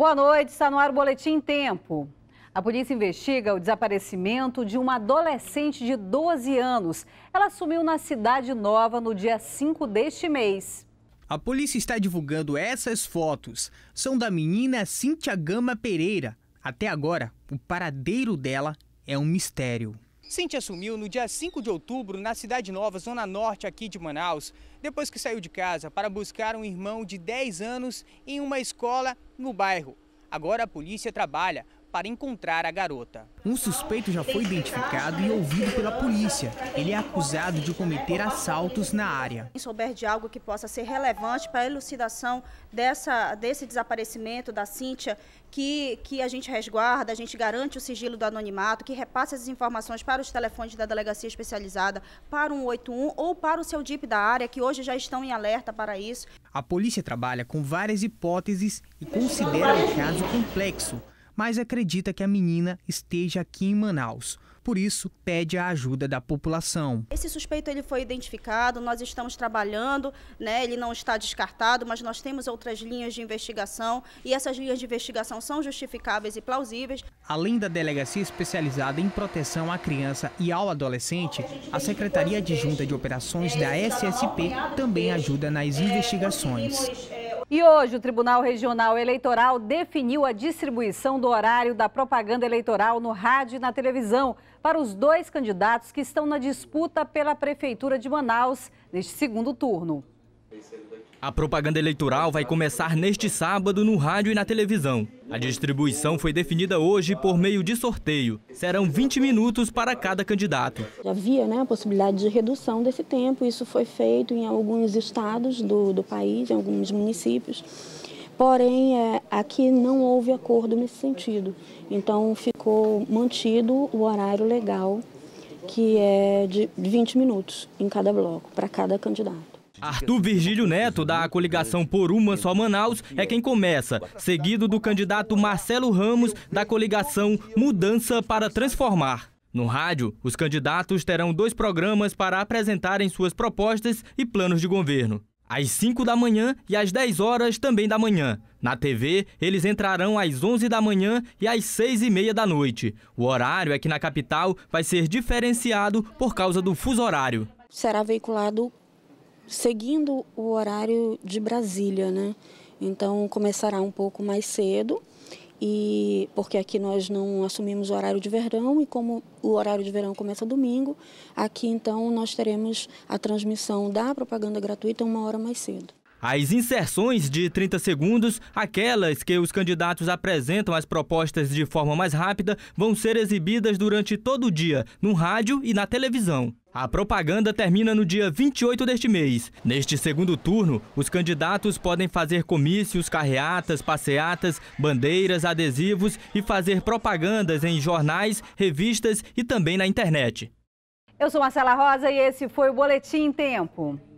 Boa noite, está no ar o Boletim Tempo. A polícia investiga o desaparecimento de uma adolescente de 12 anos. Ela sumiu na Cidade Nova no dia 5 deste mês. A polícia está divulgando essas fotos. São da menina Cintia Gama Pereira. Até agora, o paradeiro dela é um mistério. Cintia assumiu no dia 5 de outubro na Cidade Nova, zona norte aqui de Manaus, depois que saiu de casa para buscar um irmão de 10 anos em uma escola no bairro. Agora a polícia trabalha para encontrar a garota. Um suspeito já foi identificado e ouvido pela polícia. Ele é acusado de cometer assaltos na área. Se souber de algo que possa ser relevante para a elucidação dessa, desse desaparecimento da Cíntia, que, que a gente resguarda, a gente garante o sigilo do anonimato, que repasse as informações para os telefones da delegacia especializada, para o 181 ou para o seu DIP da área, que hoje já estão em alerta para isso. A polícia trabalha com várias hipóteses e considera o caso complexo mas acredita que a menina esteja aqui em Manaus. Por isso, pede a ajuda da população. Esse suspeito ele foi identificado, nós estamos trabalhando, né? ele não está descartado, mas nós temos outras linhas de investigação e essas linhas de investigação são justificáveis e plausíveis. Além da delegacia especializada em proteção à criança e ao adolescente, a Secretaria Adjunta de Operações da SSP também ajuda nas investigações. E hoje o Tribunal Regional Eleitoral definiu a distribuição do horário da propaganda eleitoral no rádio e na televisão para os dois candidatos que estão na disputa pela Prefeitura de Manaus neste segundo turno. A propaganda eleitoral vai começar neste sábado no rádio e na televisão. A distribuição foi definida hoje por meio de sorteio. Serão 20 minutos para cada candidato. Havia né, a possibilidade de redução desse tempo, isso foi feito em alguns estados do, do país, em alguns municípios. Porém, é, aqui não houve acordo nesse sentido. Então, ficou mantido o horário legal, que é de 20 minutos em cada bloco, para cada candidato. Arthur Virgílio Neto, da coligação Por Uma Só Manaus, é quem começa, seguido do candidato Marcelo Ramos, da coligação Mudança para Transformar. No rádio, os candidatos terão dois programas para apresentarem suas propostas e planos de governo. Às 5 da manhã e às 10 horas também da manhã. Na TV, eles entrarão às 11 da manhã e às 6 e meia da noite. O horário aqui na capital vai ser diferenciado por causa do fuso horário. Será veiculado seguindo o horário de Brasília, né? Então começará um pouco mais cedo e porque aqui nós não assumimos o horário de verão e como o horário de verão começa domingo, aqui então nós teremos a transmissão da propaganda gratuita uma hora mais cedo. As inserções de 30 segundos, aquelas que os candidatos apresentam as propostas de forma mais rápida, vão ser exibidas durante todo o dia, no rádio e na televisão. A propaganda termina no dia 28 deste mês. Neste segundo turno, os candidatos podem fazer comícios, carreatas, passeatas, bandeiras, adesivos e fazer propagandas em jornais, revistas e também na internet. Eu sou Marcela Rosa e esse foi o Boletim Tempo.